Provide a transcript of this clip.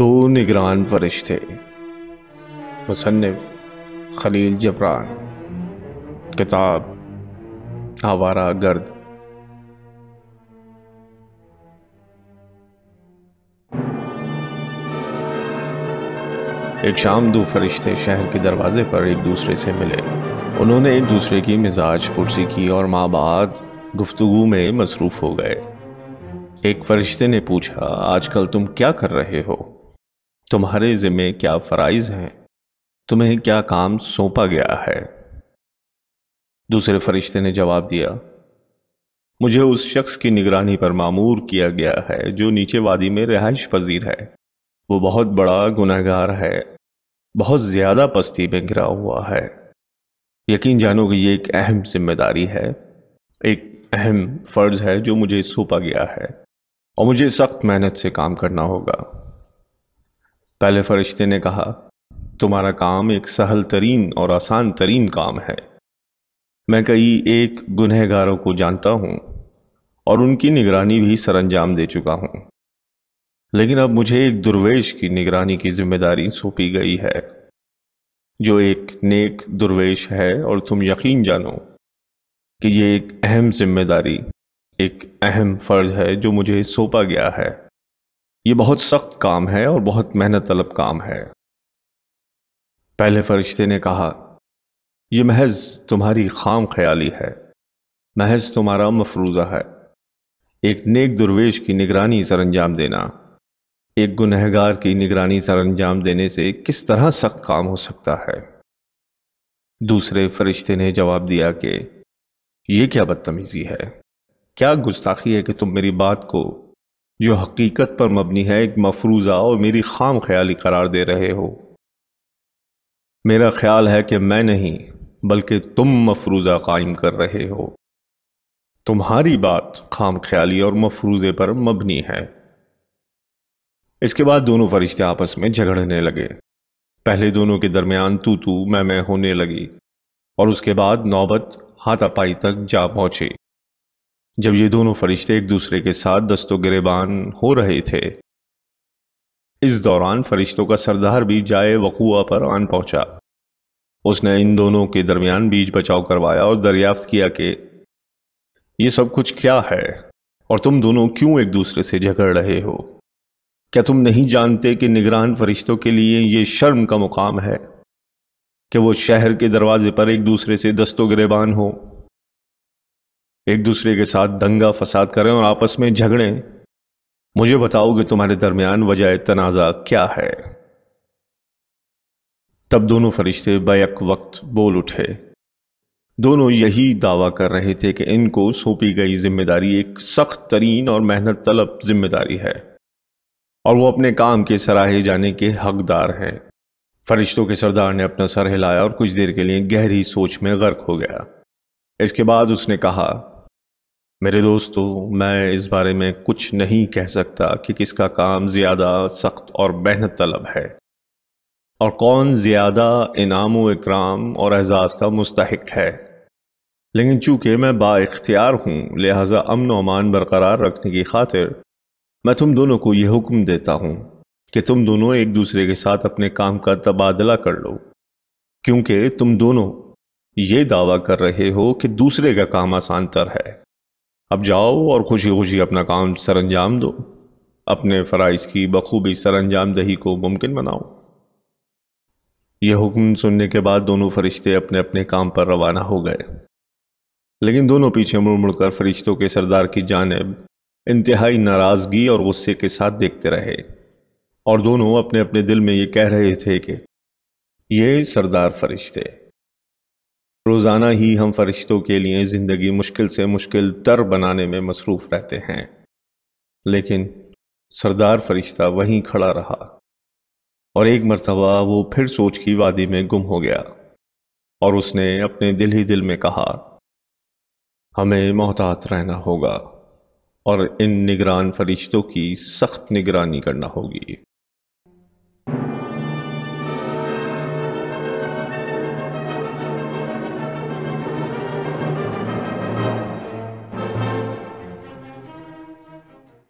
दो निगरान फरिश्ते मुसनफ़ खलील जबरान किताब आवारा गर्द एक शाम दो फरिश्ते शहर के दरवाजे पर एक दूसरे से मिले उन्होंने एक दूसरे की मिजाज पुरसी की और माँ बाद गुफ्तु में मसरूफ़ हो गए एक फरिश्ते ने पूछा आजकल तुम क्या कर रहे हो तुम्हारे ज़िम्मे क्या फ़राइज़ हैं तुम्हें क्या काम सौंपा गया है दूसरे फरिश्ते ने जवाब दिया मुझे उस शख्स की निगरानी पर मामूर किया गया है जो नीचे वादी में रिहाइश पजीर है वो बहुत बड़ा गुनागार है बहुत ज़्यादा पस्ती में घिरा हुआ है यकीन जानो कि ये एक अहम जिम्मेदारी है एक अहम फ़र्ज़ है जो मुझे सौंपा गया है और मुझे सख्त मेहनत से काम करना होगा पहले फरिश्ते ने कहा तुम्हारा काम एक सहल तरीन और आसान तरीन काम है मैं कई एक गुनहगारों को जानता हूँ और उनकी निगरानी भी सरंजाम दे चुका हूँ लेकिन अब मुझे एक दुर्वेश की निगरानी की जिम्मेदारी सौंपी गई है जो एक नेक दुर्वेश है और तुम यकीन जानो कि यह एक अहम जिम्मेदारी एक अहम फ़र्ज़ है जो मुझे सौंपा गया है ये बहुत सख्त काम है और बहुत मेहनत तलब काम है पहले फरिश्ते ने कहा यह महज तुम्हारी खाम ख्याली है महज तुम्हारा मफरूज़ा है एक नेक दुर्वेश की निगरानी सर अंजाम देना एक गुनहगार की निगरानी सर अंजाम देने से किस तरह सख्त काम हो सकता है दूसरे फरिश्ते ने जवाब दिया कि यह क्या बदतमीज़ी है क्या गुस्ताखी है कि तुम मेरी बात को जो हकीकत पर मबनी है एक मफरूज़ा और मेरी खाम ख्याली करार दे रहे हो मेरा ख्याल है कि मैं नहीं बल्कि तुम मफरूज़ा कायम कर रहे हो तुम्हारी बात खाम ख्याली और मफरूज़े पर मबनी है इसके बाद दोनों फरिश्ते आपस में झगड़ने लगे पहले दोनों के दरमियान तू तू मैं मैं होने लगी और उसके बाद नौबत हाथापाई तक जा पहुंची जब ये दोनों फरिश्ते एक दूसरे के साथ दस्तों गिरेबान हो रहे थे इस दौरान फरिश्तों का सरदार भी जाए वकुआ पर आन पहुंचा उसने इन दोनों के दरमियान बीज बचाव करवाया और दरियाफ्त किया कि ये सब कुछ क्या है और तुम दोनों क्यों एक दूसरे से झगड़ रहे हो क्या तुम नहीं जानते कि निगरान फरिश्तों के लिए ये शर्म का मुकाम है कि वो शहर के दरवाजे पर एक दूसरे से दस्तों गिरेबान हो एक दूसरे के साथ दंगा फसाद करें और आपस में झगड़ें मुझे बताओगे तुम्हारे दरमियान वजह तनाज़ा क्या है तब दोनों फरिश्ते बैक वक्त बोल उठे दोनों यही दावा कर रहे थे कि इनको सौंपी गई जिम्मेदारी एक सख्त तरीन और मेहनत तलब जिम्मेदारी है और वो अपने काम के सराहे जाने के हकदार हैं फरिश्तों के सरदार ने अपना सर हिलाया और कुछ देर के लिए गहरी सोच में गर्क हो गया इसके बाद उसने कहा मेरे दोस्तों मैं इस बारे में कुछ नहीं कह सकता कि किसका काम ज़्यादा सख्त और मेहनत तलब है और कौन ज़्यादा इनाम इकराम और एजाज़ का मुस्तक है लेकिन चूंकि मैं बाख्तियार हूँ लिहाजा अमन अमान बरकरार रखने की खातिर मैं तुम दोनों को यह हुक्म देता हूँ कि तुम दोनों एक दूसरे के साथ अपने काम का तबादला कर लो क्योंकि तुम दोनों ये दावा कर रहे हो कि दूसरे का काम आसान तर है अब जाओ और खुशी खुशी अपना काम सर अंजाम दो अपने फ़राइज़ की बखूबी सर अंजाम दही को मुमकिन बनाओ यह हुक्म सुनने के बाद दोनों फरिश्ते अपने अपने काम पर रवाना हो गए लेकिन दोनों पीछे मुड़ मुड़कर फरिश्तों के सरदार की जानब इंतहाई नाराज़गी और गुस्से के साथ देखते रहे और दोनों अपने अपने दिल में ये कह रहे थे कि ये सरदार फरिश्ते रोज़ाना ही हम फरिश्तों के लिए ज़िंदगी मुश्किल से मुश्किल तर बनाने में मसरूफ़ रहते हैं लेकिन सरदार फरिश्ता वहीं खड़ा रहा और एक मरतबा वो फिर सोच की वादी में गुम हो गया और उसने अपने दिल ही दिल में कहा हमें मोहतात रहना होगा और इन निगरान फरिश्तों की सख्त निगरानी करना होगी